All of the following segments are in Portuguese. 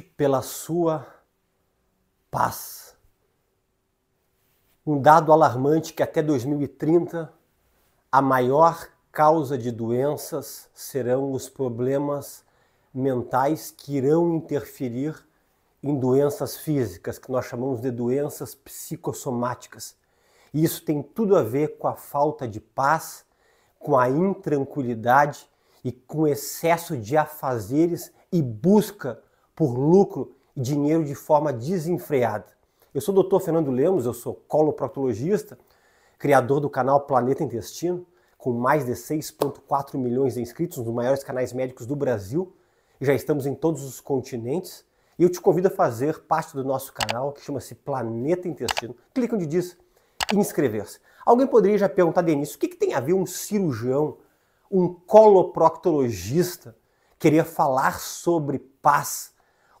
pela sua paz. Um dado alarmante é que até 2030 a maior causa de doenças serão os problemas mentais que irão interferir em doenças físicas, que nós chamamos de doenças psicossomáticas. E isso tem tudo a ver com a falta de paz, com a intranquilidade e com o excesso de afazeres e busca por lucro e dinheiro de forma desenfreada. Eu sou o Dr. Fernando Lemos, eu sou coloproctologista, criador do canal Planeta Intestino, com mais de 6,4 milhões de inscritos, um dos maiores canais médicos do Brasil. Já estamos em todos os continentes. E eu te convido a fazer parte do nosso canal, que chama-se Planeta Intestino. Clica onde diz inscrever-se. Alguém poderia já perguntar, Denise, o que, que tem a ver um cirurgião, um coloproctologista, querer falar sobre paz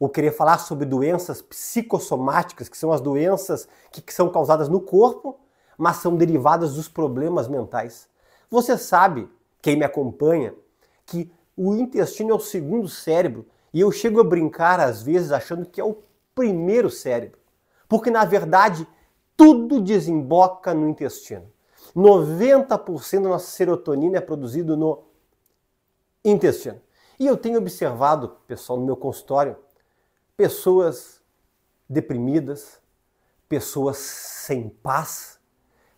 ou querer falar sobre doenças psicossomáticas, que são as doenças que, que são causadas no corpo, mas são derivadas dos problemas mentais. Você sabe, quem me acompanha, que o intestino é o segundo cérebro e eu chego a brincar às vezes achando que é o primeiro cérebro, porque na verdade tudo desemboca no intestino. 90% da nossa serotonina é produzido no intestino. E eu tenho observado, pessoal, no meu consultório, pessoas deprimidas, pessoas sem paz,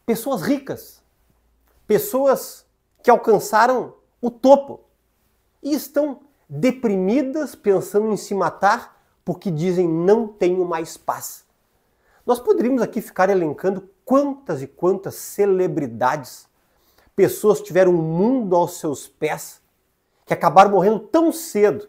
pessoas ricas, pessoas que alcançaram o topo e estão deprimidas pensando em se matar porque dizem não tenho mais paz. Nós poderíamos aqui ficar elencando quantas e quantas celebridades, pessoas tiveram o um mundo aos seus pés, que acabaram morrendo tão cedo.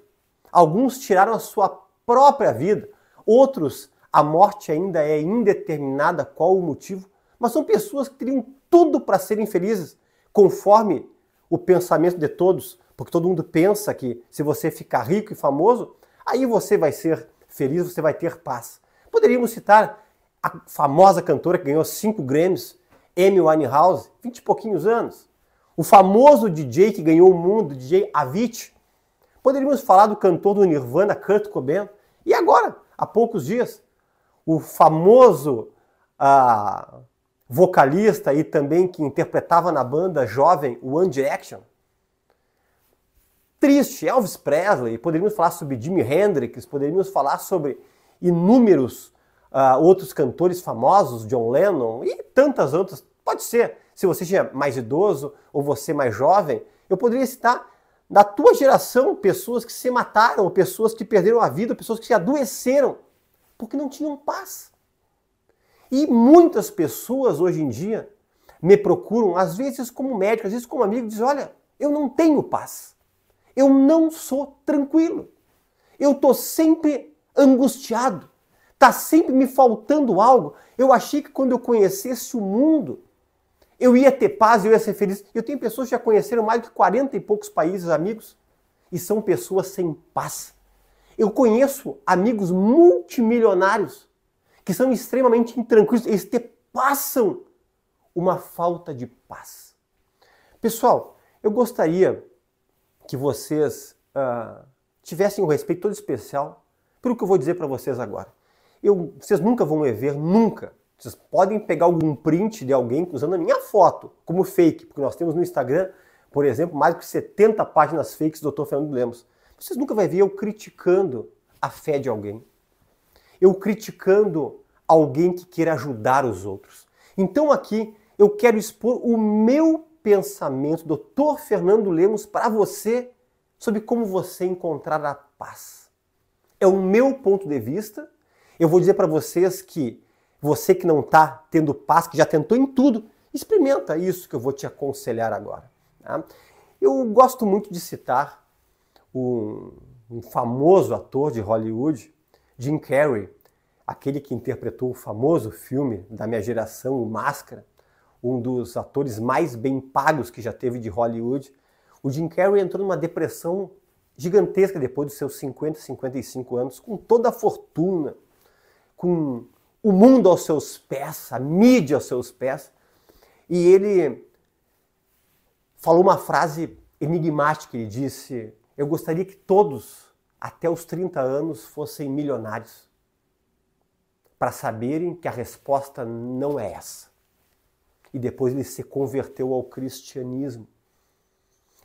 Alguns tiraram a sua própria vida. Outros, a morte ainda é indeterminada qual o motivo, mas são pessoas que teriam tudo para serem felizes, conforme o pensamento de todos, porque todo mundo pensa que se você ficar rico e famoso, aí você vai ser feliz, você vai ter paz. Poderíamos citar a famosa cantora que ganhou cinco Grammys, Amy Winehouse, 20 e pouquinhos anos. O famoso DJ que ganhou o mundo, DJ Avicii, Poderíamos falar do cantor do Nirvana, Kurt Cobain. E agora, há poucos dias, o famoso ah, vocalista e também que interpretava na banda jovem One Direction. Triste, Elvis Presley, poderíamos falar sobre Jimi Hendrix, poderíamos falar sobre inúmeros ah, outros cantores famosos, John Lennon e tantas outras. Pode ser, se você é mais idoso ou você é mais jovem, eu poderia citar na tua geração pessoas que se mataram, pessoas que perderam a vida, pessoas que se adoeceram porque não tinham paz. E muitas pessoas hoje em dia me procuram, às vezes como médico, às vezes como amigo, dizem: Olha, eu não tenho paz. Eu não sou tranquilo. Eu estou sempre angustiado. Está sempre me faltando algo. Eu achei que quando eu conhecesse o mundo, eu ia ter paz, eu ia ser feliz. Eu tenho pessoas que já conheceram mais de 40 e poucos países amigos e são pessoas sem paz. Eu conheço amigos multimilionários que são extremamente intranquilos, eles te passam uma falta de paz. Pessoal, eu gostaria que vocês uh, tivessem um respeito todo especial pelo que eu vou dizer para vocês agora. Eu, vocês nunca vão me ver, nunca, vocês podem pegar algum print de alguém usando a minha foto como fake, porque nós temos no Instagram, por exemplo, mais de 70 páginas fakes do Dr. Fernando Lemos. Vocês nunca vão ver eu criticando a fé de alguém. Eu criticando alguém que queira ajudar os outros. Então aqui eu quero expor o meu pensamento, Dr. Fernando Lemos, para você sobre como você encontrar a paz. É o meu ponto de vista. Eu vou dizer para vocês que você que não está tendo paz, que já tentou em tudo, experimenta isso que eu vou te aconselhar agora. Tá? Eu gosto muito de citar um, um famoso ator de Hollywood, Jim Carrey, aquele que interpretou o famoso filme da minha geração, O Máscara, um dos atores mais bem pagos que já teve de Hollywood. O Jim Carrey entrou numa depressão gigantesca depois dos seus 50, 55 anos, com toda a fortuna, com o mundo aos seus pés, a mídia aos seus pés, e ele falou uma frase enigmática, ele disse: "Eu gostaria que todos até os 30 anos fossem milionários para saberem que a resposta não é essa". E depois ele se converteu ao cristianismo.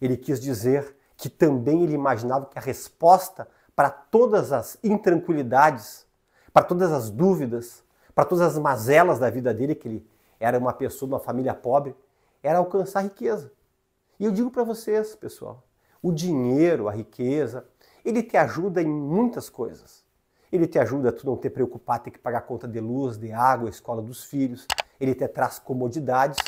Ele quis dizer que também ele imaginava que a resposta para todas as intranquilidades, para todas as dúvidas, para todas as mazelas da vida dele, que ele era uma pessoa de uma família pobre, era alcançar riqueza. E eu digo para vocês, pessoal, o dinheiro, a riqueza, ele te ajuda em muitas coisas. Ele te ajuda a tu não te preocupar, ter que pagar conta de luz, de água, a escola dos filhos. Ele te traz comodidades,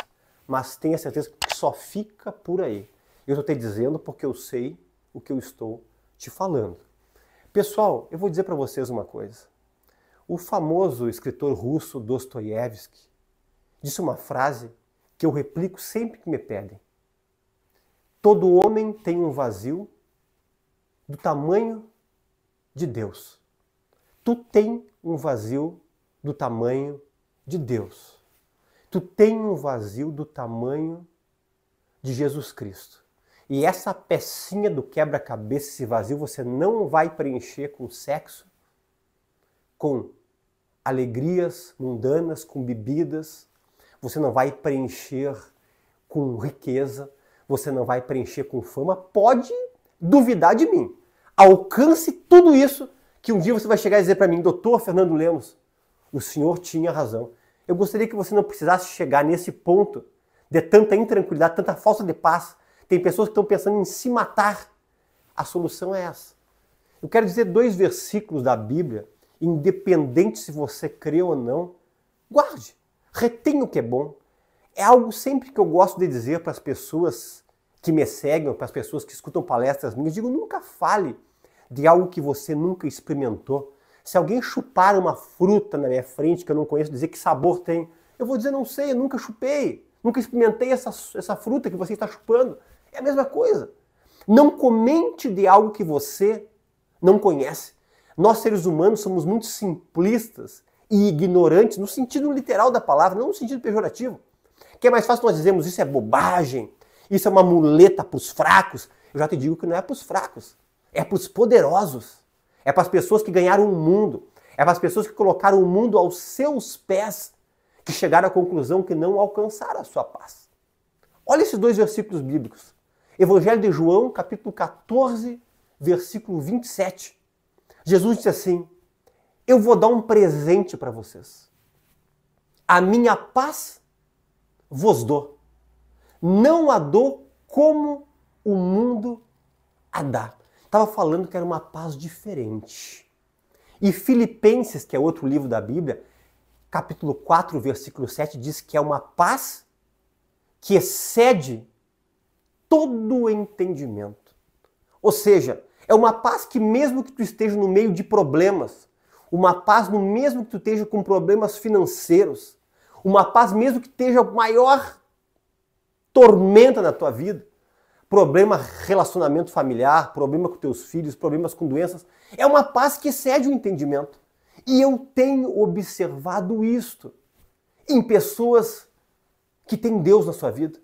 mas tenha certeza que só fica por aí. Eu estou te dizendo porque eu sei o que eu estou te falando. Pessoal, eu vou dizer para vocês uma coisa. O famoso escritor russo Dostoiévski disse uma frase que eu replico sempre que me pedem: Todo homem tem um vazio do tamanho de Deus. Tu tem um vazio do tamanho de Deus. Tu tem um vazio do tamanho de Jesus Cristo. E essa pecinha do quebra-cabeça, esse vazio, você não vai preencher com sexo, com alegrias mundanas, com bebidas, você não vai preencher com riqueza, você não vai preencher com fama. Pode duvidar de mim. Alcance tudo isso que um dia você vai chegar e dizer para mim, doutor Fernando Lemos, o senhor tinha razão. Eu gostaria que você não precisasse chegar nesse ponto de tanta intranquilidade, tanta falta de paz. Tem pessoas que estão pensando em se matar. A solução é essa. Eu quero dizer dois versículos da Bíblia independente se você crê ou não, guarde, retém o que é bom. É algo sempre que eu gosto de dizer para as pessoas que me seguem, para as pessoas que escutam palestras minhas, digo, nunca fale de algo que você nunca experimentou. Se alguém chupar uma fruta na minha frente que eu não conheço, dizer que sabor tem, eu vou dizer, não sei, eu nunca chupei, nunca experimentei essa, essa fruta que você está chupando. É a mesma coisa. Não comente de algo que você não conhece. Nós, seres humanos, somos muito simplistas e ignorantes no sentido literal da palavra, não no sentido pejorativo. Que é mais fácil nós dizermos isso é bobagem, isso é uma muleta para os fracos. Eu já te digo que não é para os fracos, é para os poderosos, é para as pessoas que ganharam o mundo, é para as pessoas que colocaram o mundo aos seus pés, que chegaram à conclusão que não alcançaram a sua paz. Olha esses dois versículos bíblicos. Evangelho de João, capítulo 14, versículo 27. Jesus disse assim: Eu vou dar um presente para vocês. A minha paz vos dou. Não a dou como o mundo a dá. Estava falando que era uma paz diferente. E Filipenses, que é outro livro da Bíblia, capítulo 4, versículo 7, diz que é uma paz que excede todo o entendimento. Ou seja, é uma paz que mesmo que tu esteja no meio de problemas, uma paz no mesmo que tu esteja com problemas financeiros, uma paz mesmo que esteja maior tormenta na tua vida, problema relacionamento familiar, problema com teus filhos, problemas com doenças, é uma paz que excede o entendimento. E eu tenho observado isto em pessoas que têm Deus na sua vida,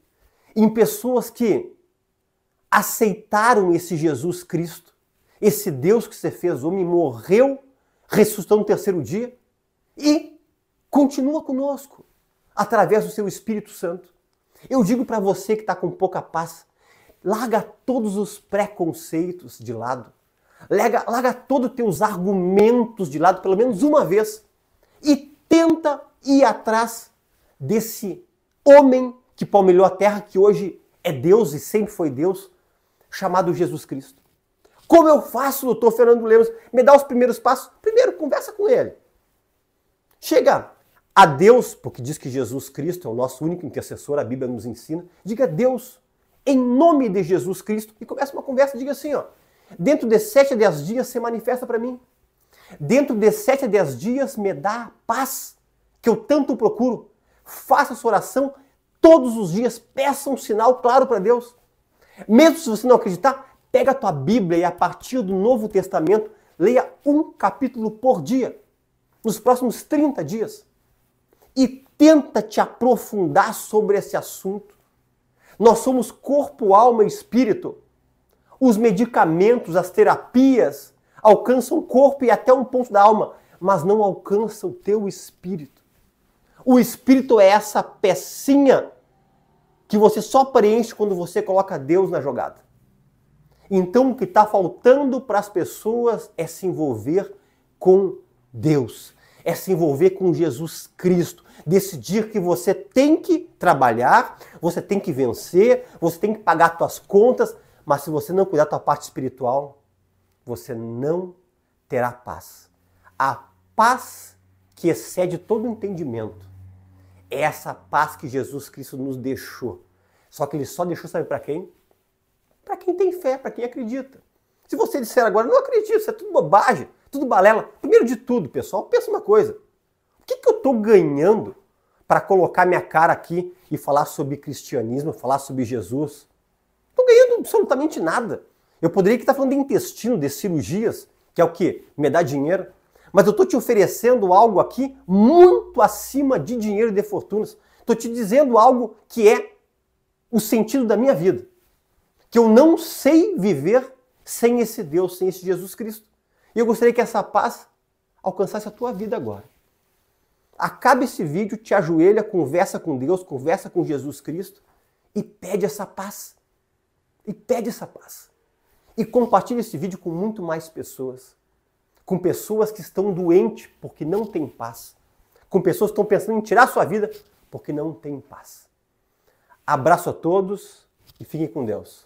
em pessoas que aceitaram esse Jesus Cristo esse Deus que você fez homem morreu, ressuscitou no terceiro dia e continua conosco através do seu Espírito Santo. Eu digo para você que está com pouca paz, larga todos os preconceitos de lado, larga, larga todos os teus argumentos de lado, pelo menos uma vez, e tenta ir atrás desse homem que palmilhou a terra, que hoje é Deus e sempre foi Deus, chamado Jesus Cristo. Como eu faço, doutor Fernando Lemos? Me dá os primeiros passos? Primeiro, conversa com ele. Chega a Deus, porque diz que Jesus Cristo é o nosso único intercessor, a Bíblia nos ensina. Diga a Deus, em nome de Jesus Cristo, e começa uma conversa. Diga assim: ó, dentro de sete a dez dias se manifesta para mim. Dentro de sete a dez dias me dá a paz que eu tanto procuro. Faça essa oração todos os dias, peça um sinal claro para Deus. Mesmo se você não acreditar, Pega a tua Bíblia e a partir do Novo Testamento, leia um capítulo por dia, nos próximos 30 dias. E tenta te aprofundar sobre esse assunto. Nós somos corpo, alma e espírito. Os medicamentos, as terapias alcançam o corpo e até um ponto da alma, mas não alcançam o teu espírito. O espírito é essa pecinha que você só preenche quando você coloca Deus na jogada. Então, o que está faltando para as pessoas é se envolver com Deus, é se envolver com Jesus Cristo, decidir que você tem que trabalhar, você tem que vencer, você tem que pagar suas contas, mas se você não cuidar da sua parte espiritual, você não terá paz. A paz que excede todo entendimento é essa paz que Jesus Cristo nos deixou. Só que ele só deixou, sabe para quem? para quem tem fé, para quem acredita. Se você disser agora, não acredito, isso é tudo bobagem, tudo balela. Primeiro de tudo, pessoal, pensa uma coisa. O que, que eu estou ganhando para colocar minha cara aqui e falar sobre cristianismo, falar sobre Jesus? Estou ganhando absolutamente nada. Eu poderia estar falando de intestino, de cirurgias, que é o que? Me dá dinheiro. Mas eu estou te oferecendo algo aqui muito acima de dinheiro e de fortunas. Estou te dizendo algo que é o sentido da minha vida que eu não sei viver sem esse Deus, sem esse Jesus Cristo. E eu gostaria que essa paz alcançasse a tua vida agora. Acaba esse vídeo, te ajoelha, conversa com Deus, conversa com Jesus Cristo e pede essa paz. E pede essa paz. E compartilha esse vídeo com muito mais pessoas. Com pessoas que estão doentes porque não têm paz. Com pessoas que estão pensando em tirar sua vida porque não têm paz. Abraço a todos e fiquem com Deus.